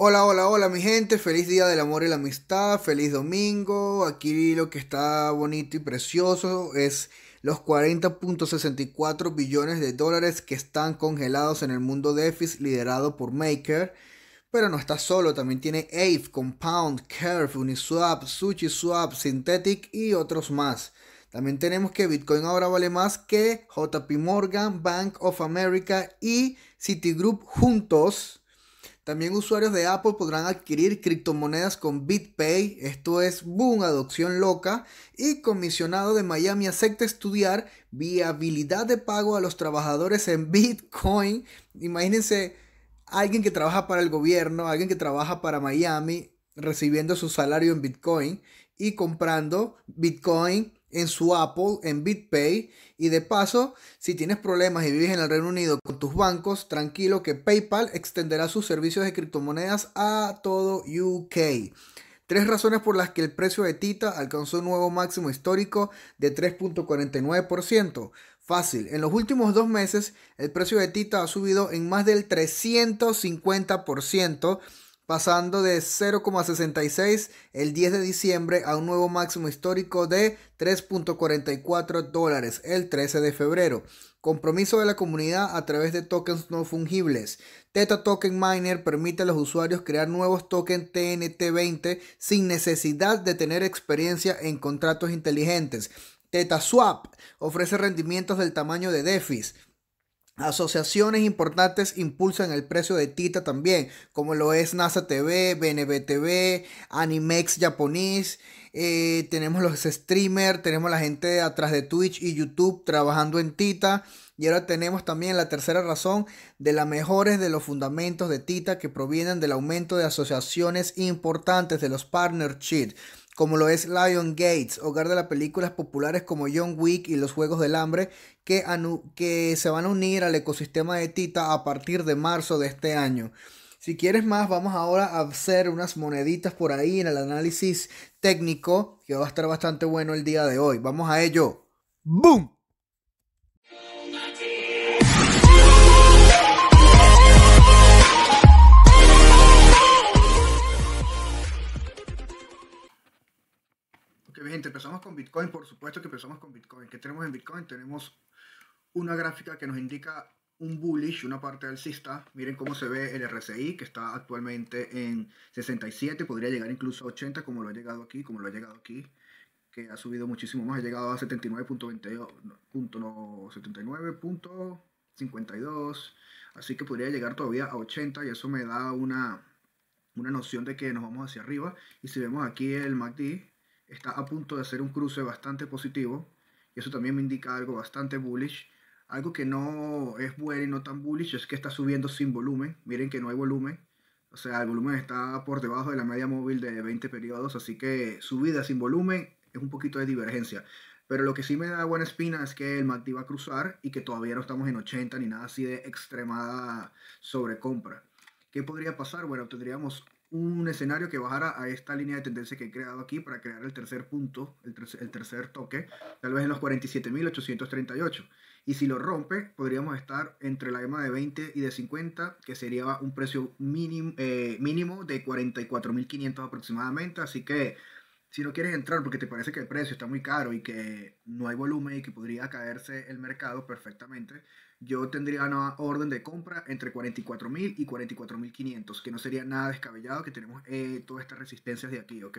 Hola, hola, hola mi gente, feliz día del amor y la amistad, feliz domingo. Aquí lo que está bonito y precioso es los 40.64 billones de dólares que están congelados en el mundo de EFIS liderado por Maker. Pero no está solo, también tiene AVE, Compound, Curve, Uniswap, SushiSwap, Synthetic y otros más. También tenemos que Bitcoin ahora vale más que JP Morgan, Bank of America y Citigroup juntos también usuarios de Apple podrán adquirir criptomonedas con BitPay, esto es boom, adopción loca, y comisionado de Miami acepta estudiar viabilidad de pago a los trabajadores en Bitcoin. Imagínense alguien que trabaja para el gobierno, alguien que trabaja para Miami, recibiendo su salario en Bitcoin y comprando Bitcoin en su Apple, en BitPay. Y de paso, si tienes problemas y vives en el Reino Unido con tus bancos, tranquilo que PayPal extenderá sus servicios de criptomonedas a todo UK. Tres razones por las que el precio de Tita alcanzó un nuevo máximo histórico de 3.49%. Fácil, en los últimos dos meses el precio de Tita ha subido en más del 350% pasando de 0,66 el 10 de diciembre a un nuevo máximo histórico de 3.44 dólares el 13 de febrero. Compromiso de la comunidad a través de tokens no fungibles. Teta Token Miner permite a los usuarios crear nuevos tokens TNT20 sin necesidad de tener experiencia en contratos inteligentes. Teta Swap ofrece rendimientos del tamaño de DeFi. Asociaciones importantes impulsan el precio de Tita también, como lo es NASA TV, BNB TV, Animex Japonés. Eh, tenemos los streamers, tenemos la gente atrás de Twitch y YouTube trabajando en Tita. Y ahora tenemos también la tercera razón de las mejores de los fundamentos de Tita que provienen del aumento de asociaciones importantes de los partnerships como lo es Lion Gates, hogar de las películas populares como John Wick y los Juegos del Hambre, que, se van a unir al ecosistema de Tita a partir de marzo de este año. Si quieres más, vamos ahora a hacer unas moneditas por ahí en el análisis técnico, que va a estar bastante bueno el día de hoy. Vamos a ello. ¡Boom! Ok, gente, empezamos con Bitcoin. Por supuesto que empezamos con Bitcoin. ¿Qué tenemos en Bitcoin? Tenemos una gráfica que nos indica un bullish, una parte alcista. Miren cómo se ve el RSI, que está actualmente en 67, podría llegar incluso a 80, como lo ha llegado aquí, como lo ha llegado aquí, que ha subido muchísimo más, ha llegado a 79.52, así que podría llegar todavía a 80 y eso me da una, una noción de que nos vamos hacia arriba. Y si vemos aquí el MACD, está a punto de hacer un cruce bastante positivo, y eso también me indica algo bastante bullish algo que no es bueno y no tan bullish es que está subiendo sin volumen. Miren que no hay volumen. O sea, el volumen está por debajo de la media móvil de 20 periodos, así que subida sin volumen es un poquito de divergencia. Pero lo que sí me da buena espina es que el MACD va a cruzar y que todavía no estamos en 80 ni nada así de extremada sobrecompra. ¿Qué podría pasar? Bueno, tendríamos un escenario que bajara a esta línea de tendencia que he creado aquí para crear el tercer punto, el, tercer, el tercer toque, tal vez en los 47.838. Y si lo rompe, podríamos estar entre la gama de 20 y de 50, que sería un precio mínimo, eh, mínimo de 44.500 aproximadamente. Así que si no quieres entrar porque te parece que el precio está muy caro y que no hay volumen y que podría caerse el mercado perfectamente, yo tendría una orden de compra entre 44.000 y 44.500, que no sería nada descabellado, que tenemos eh, todas estas resistencias de aquí, ¿ok?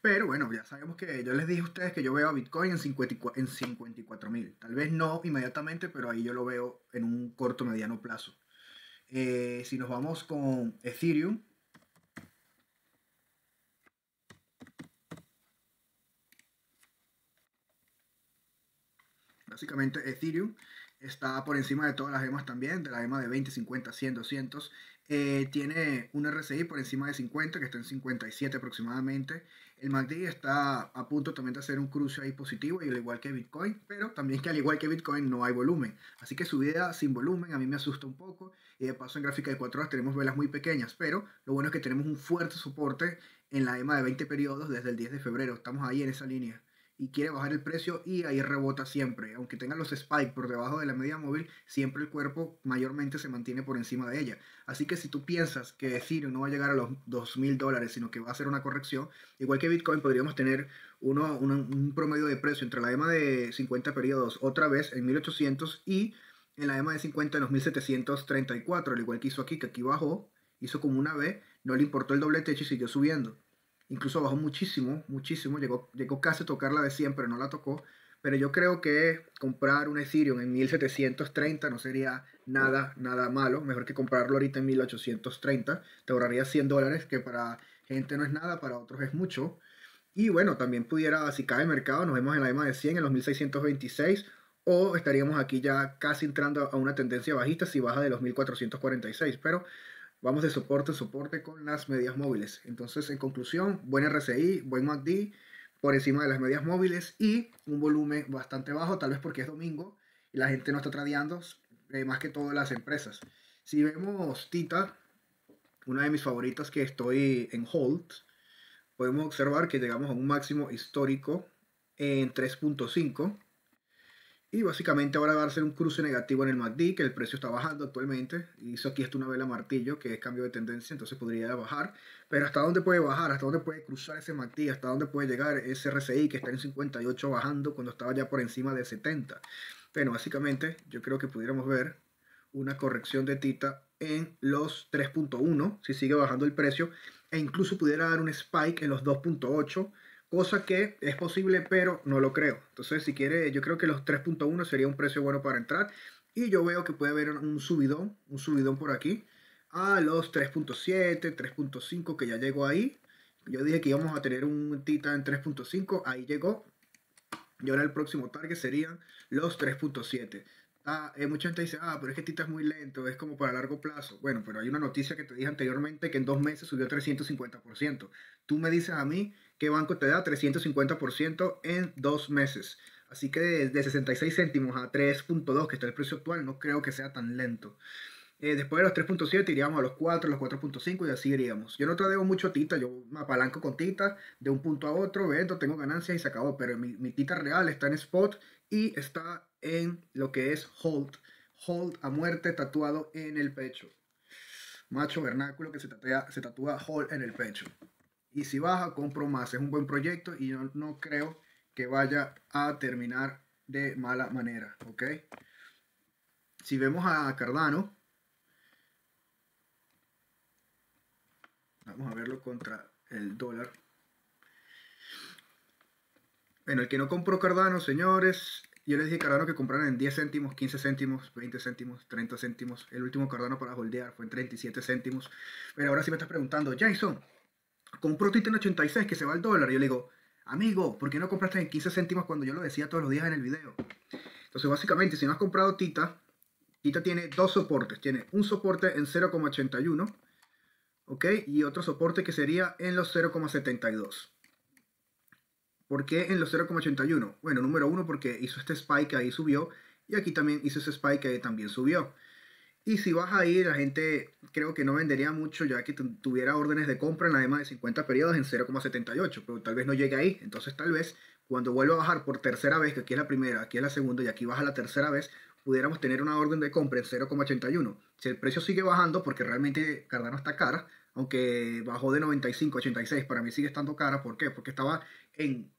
Pero bueno, ya sabemos que yo les dije a ustedes que yo veo a Bitcoin en $54,000. en Tal vez no inmediatamente, pero ahí yo lo veo en un corto mediano plazo. Eh, si nos vamos con Ethereum, básicamente Ethereum está por encima de todas las gemas también, de la gemas de 20, 50, 100, 200. tiene un RSI por encima de 50, que está en 57 aproximadamente. El MACD está a punto también de hacer un cruce ahí positivo, y al igual que Bitcoin, pero también que al igual que Bitcoin no hay volumen. Así que subida sin volumen a mí me asusta un poco. Y de paso en gráfica de 4 horas tenemos velas muy pequeñas, pero lo bueno es que tenemos un fuerte soporte en la EMA de 20 periodos desde el 10 de febrero. Estamos ahí en esa línea y quiere bajar el precio y ahí rebota siempre. Aunque tenga los spikes por debajo de la media móvil, siempre el cuerpo mayormente se mantiene por encima de ella. Así que si tú piensas que Ethereum no va a llegar a los 2.000 dólares, sino que va a ser una corrección, igual que Bitcoin podríamos tener un, un promedio de precio entre la EMA de 50 periodos otra vez en 1800 y en la EMA de 50 en los 1734, al igual que hizo aquí, que aquí bajó, hizo como una B, no le importó el doble techo y siguió subiendo incluso bajó muchísimo, muchísimo, llegó, llegó casi a tocar la de 100, pero no la tocó. Pero yo creo que comprar un Ethereum en 1730 no sería nada, nada malo. Mejor que comprarlo ahorita en 1830. Te ahorraría 100 dólares, que para gente no es nada, para otros es mucho. Y bueno, también pudiera, si cae el mercado, nos vemos en la EMA de 100, en los 1626, o estaríamos aquí ya casi entrando a una tendencia bajista si baja de los 1446. Pero Vamos de soporte a soporte con las medias móviles. Entonces, en conclusión, buen RCI, buen MACD por encima de las medias móviles y un volumen bastante bajo, tal vez porque es domingo y la gente no está tradeando, eh, más que todas las empresas. Si vemos Tita, una de mis favoritas que estoy en hold, podemos observar que llegamos a un máximo histórico en 3.5 y básicamente ahora va a darse un cruce negativo en el MACD, que el precio está bajando actualmente. Hizo aquí esto una vela martillo, que es cambio de tendencia, entonces podría bajar. Pero ¿hasta dónde puede bajar? ¿Hasta dónde puede cruzar ese MACD? ¿Hasta dónde puede llegar ese RCI que está en 58 bajando cuando estaba ya por encima de 70? Bueno, básicamente yo creo que pudiéramos ver una corrección de tita en los 3.1, si sigue bajando el precio. E incluso pudiera dar un spike en los 2.8 cosa que es posible, pero no lo creo. Entonces, si quiere, yo creo que los 3.1 sería un precio bueno para entrar. Y yo veo que puede haber un subidón, un subidón por aquí, a los 3.7, 3.5 que ya llegó ahí. Yo dije que íbamos a tener un tita en 3.5, ahí llegó. Y ahora el próximo target serían los 3.7 ah, eh, mucha gente dice, ah, pero es que Tita es muy lento, es como para largo plazo. Bueno, pero hay una noticia que te dije anteriormente que en dos meses subió 350%. Tú me dices a mí qué banco te da 350% en dos meses. Así que de, de 66 céntimos a 3.2, que está el precio actual, no creo que sea tan lento. Eh, después de los 3.7 iríamos a los 4, los 4.5 y así iríamos. Yo no traigo mucho tita, yo me apalanco con tita de un punto a otro, vendo, tengo ganancias y se acabó. Pero mi, tita real está en spot y está en lo que es hold. Hold a muerte tatuado en el pecho. Macho vernáculo que se tatúa, se tatúa hold en el pecho. Y si baja, compro más. Es un buen proyecto y yo no creo que vaya a terminar de mala manera. ¿Ok? Si vemos a Cardano, vamos a verlo contra el dólar. Bueno, el que no compró Cardano, señores, yo les dije Cardano que compraran en 10 céntimos, 15 céntimos, 20 céntimos, 30 céntimos. El último Cardano para holdear fue en 37 céntimos. Pero ahora sí me estás preguntando, Jason, compró en 86 que se va al dólar. Yo le digo, amigo, ¿por qué no compraste en 15 céntimos cuando yo lo decía todos los días en el video? Entonces, básicamente, si no has comprado Tita, Tita tiene dos soportes. Tiene un soporte en 0,81 ¿ok? Y otro soporte que sería en los 0,72. ¿Por qué en los 0,81? Bueno, número uno porque hizo este spike ahí subió y aquí también hizo ese spike ahí también subió. Y si baja ahí, la gente creo que no vendería mucho ya que tuviera órdenes de compra en la EMA de 50 periodos en 0,78, pero tal vez no llegue ahí. Entonces tal vez cuando vuelva a bajar por tercera vez, que aquí es la primera, aquí es la segunda y aquí baja la tercera vez, pudiéramos tener una orden de compra en 0,81. Si el precio sigue bajando, porque realmente Cardano está cara, aunque bajó de 95 86, para mí sigue estando cara. ¿Por qué? Porque estaba en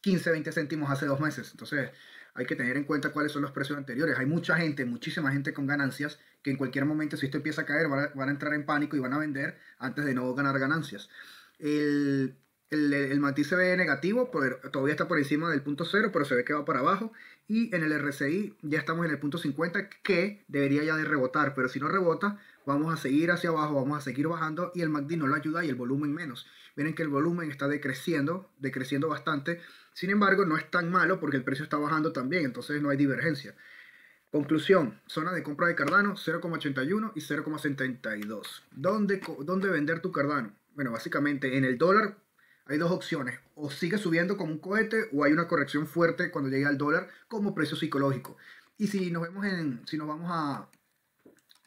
15, 20 céntimos hace dos meses. Entonces hay que tener en cuenta cuáles son los precios anteriores. Hay mucha gente, muchísima gente con ganancias, que en cualquier momento si esto empieza a caer van a entrar en pánico y van a vender antes de no ganar ganancias. El el, el, se ve negativo, todavía está por encima del punto cero, pero se ve que va para abajo. Y en el RCI ya estamos en el punto 50, que debería ya de rebotar, pero si no rebota, vamos a seguir hacia abajo, vamos a seguir bajando y el MACD no lo ayuda y el volumen menos. Miren que el volumen está decreciendo, decreciendo bastante. Sin embargo, no es tan malo porque el precio está bajando también, entonces no hay divergencia. Conclusión, zona de compra de Cardano 0,81 y 0,72. ¿Dónde, ¿Dónde vender tu Cardano? Bueno, básicamente en el dólar hay dos opciones, o sigue subiendo como un cohete o hay una corrección fuerte cuando llegue al dólar como precio psicológico. Y si nos vemos en, si nos vamos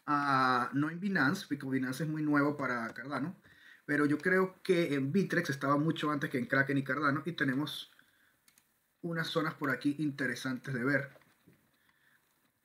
a, no en Binance, porque Binance es muy nuevo para Cardano, pero yo creo que en Bitrex estaba mucho antes que en Kraken y Cardano y tenemos unas zonas por aquí interesantes de ver.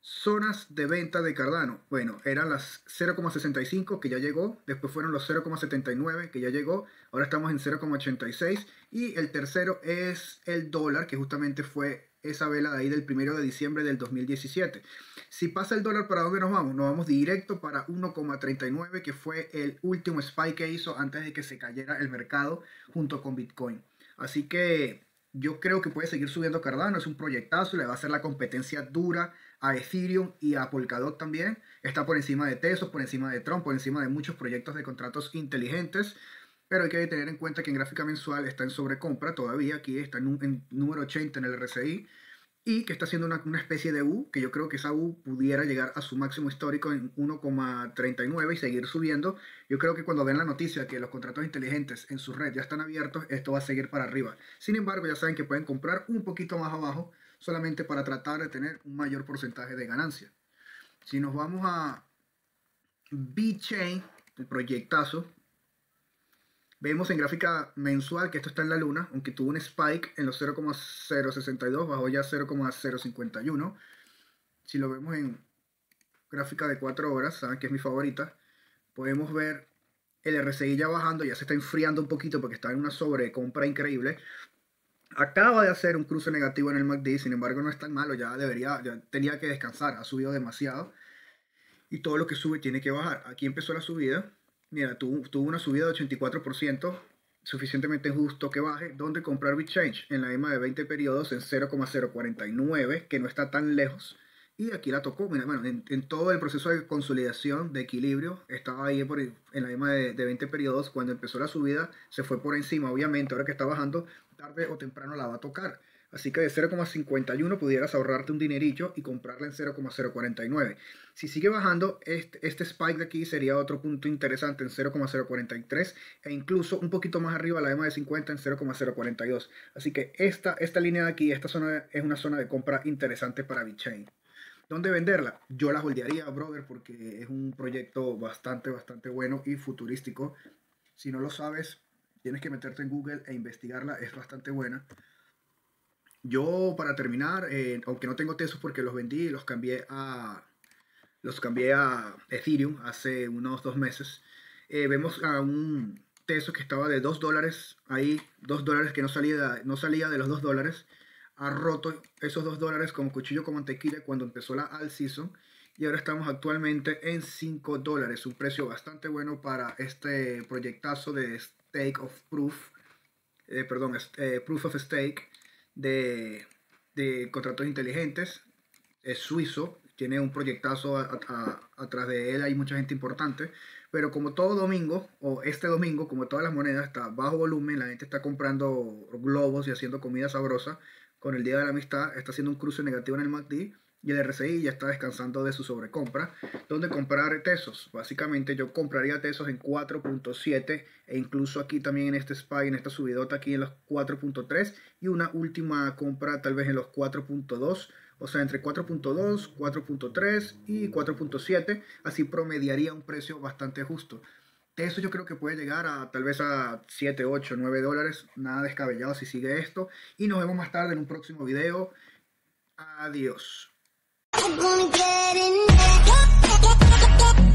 Zonas de venta de Cardano. Bueno, eran las 0,65 que ya llegó, después fueron los 0,79 que ya llegó, ahora estamos en 0,86 y el tercero es el dólar, que justamente fue esa vela de ahí del 1 de diciembre del 2017. Si pasa el dólar, ¿para dónde nos vamos? Nos vamos directo para 1,39, que fue el último spike que hizo antes de que se cayera el mercado junto con Bitcoin. Así que yo creo que puede seguir subiendo Cardano, es un proyectazo, le va a hacer la competencia dura a Ethereum y a Polkadot también. Está por encima de Tesos, por encima de Tron, por encima de muchos proyectos de contratos inteligentes. Pero hay que tener en cuenta que en gráfica mensual está en sobrecompra todavía, aquí está en, número 80 en el RSI y que está haciendo una, especie de U, que yo creo que esa U pudiera llegar a su máximo histórico en 1,39 y seguir subiendo. Yo creo que cuando ven la noticia que los contratos inteligentes en su red ya están abiertos, esto va a seguir para arriba. Sin embargo, ya saben que pueden comprar un poquito más abajo solamente para tratar de tener un mayor porcentaje de ganancia. Si nos vamos a B chain el proyectazo, Vemos en gráfica mensual que esto está en la luna, aunque tuvo un spike en los 0,062, bajó ya 0,051. Si lo vemos en gráfica de 4 horas, saben que es mi favorita, podemos ver el RSI ya bajando, ya se está enfriando un poquito porque está en una sobrecompra increíble. Acaba de hacer un cruce negativo en el MACD, sin embargo no es tan malo, ya debería, ya tenía que descansar, ha subido demasiado y todo lo que sube tiene que bajar. Aquí empezó la subida, mira, tuvo, una subida de 84%, suficientemente justo que baje, ¿Dónde comprar BitChange en la EMA de 20 periodos en 0,049, que no está tan lejos. Y aquí la tocó, mira, bueno, en, todo el proceso de consolidación, de equilibrio, estaba ahí en la EMA de 20 periodos, cuando empezó la subida, se fue por encima, obviamente, ahora que está bajando, tarde o temprano la va a tocar. Así que de 0,51 pudieras ahorrarte un dinerillo y comprarla en 0,049. Si sigue bajando, este, este, spike de aquí sería otro punto interesante en 0,043 e incluso un poquito más arriba la EMA de 50 en 0,042. Así que esta, esta línea de aquí, esta zona es una zona de compra interesante para BitChain. ¿Dónde venderla? Yo la holdearía, brother, porque es un proyecto bastante, bastante bueno y futurístico. Si no lo sabes, tienes que meterte en Google e investigarla, es bastante buena. Yo, para terminar, eh, aunque no tengo tesos porque los vendí, los cambié a, los cambié a Ethereum hace unos dos meses. Eh, vemos a un teso que estaba de 2 dólares, ahí 2 dólares que no salía, no salía de los 2 dólares. Ha roto esos 2 dólares con cuchillo como mantequilla cuando empezó la all season. Y ahora estamos actualmente en 5 dólares, un precio bastante bueno para este proyectazo de Stake of Proof, eh, perdón, Proof of Stake de, de contratos inteligentes, es suizo, tiene un proyectazo atrás de él, hay mucha gente importante, pero como todo domingo, o este domingo, como todas las monedas, está bajo volumen, la gente está comprando globos y haciendo comida sabrosa, con el Día de la Amistad está haciendo un cruce negativo en el MACD y el RSI ya está descansando de su sobrecompra, ¿Dónde comprar tesos. Básicamente yo compraría tesos en 4.7 e incluso aquí también en este spy, en esta subidota aquí en los 4.3 y una última compra tal vez en los 4.2. O sea, entre 4.2, 4.3 y 4.7, así promediaría un precio bastante justo. TESOS yo creo que puede llegar a tal vez a 7, 8, 9 dólares. Nada descabellado si sigue esto. Y nos vemos más tarde en un próximo video. Adiós. I'm gonna get in there.